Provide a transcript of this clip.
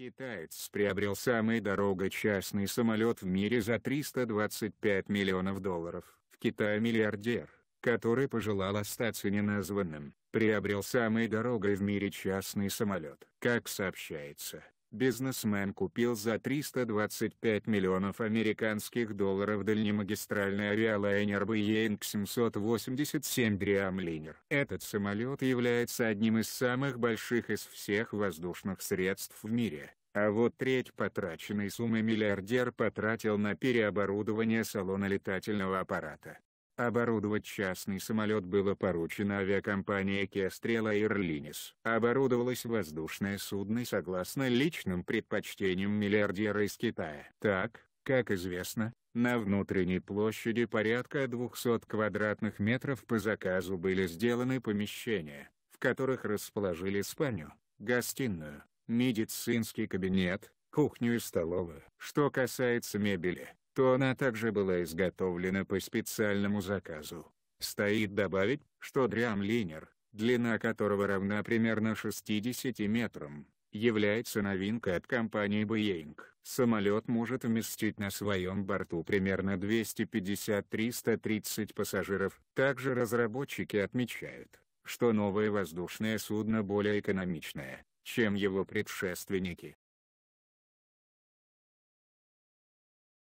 Китаец приобрел самый дорогой частный самолет в мире за 325 миллионов долларов. В Китае миллиардер, который пожелал остаться неназванным, приобрел самый дорогой в мире частный самолет. Как сообщается, бизнесмен купил за 325 миллионов американских долларов дальнемагистральный авиалайнер Boeing 787 Dreamliner. Этот самолет является одним из самых больших из всех воздушных средств в мире. А вот треть потраченной суммы миллиардер потратил на переоборудование салона летательного аппарата. Оборудовать частный самолет было поручено авиакомпании «Кестрела Ирлинис». Оборудовалось воздушное судно согласно личным предпочтениям миллиардера из Китая. Так, как известно, на внутренней площади порядка 200 квадратных метров по заказу были сделаны помещения, в которых расположили спальню, гостиную, медицинский кабинет, кухню и столовую. Что касается мебели, то она также была изготовлена по специальному заказу. Стоит добавить, что драм-линер, длина которого равна примерно 60 метрам, является новинкой от компании Boeing. Самолет может вместить на своем борту примерно 250-330 пассажиров. Также разработчики отмечают, что новое воздушное судно более экономичное, чем его предшественники.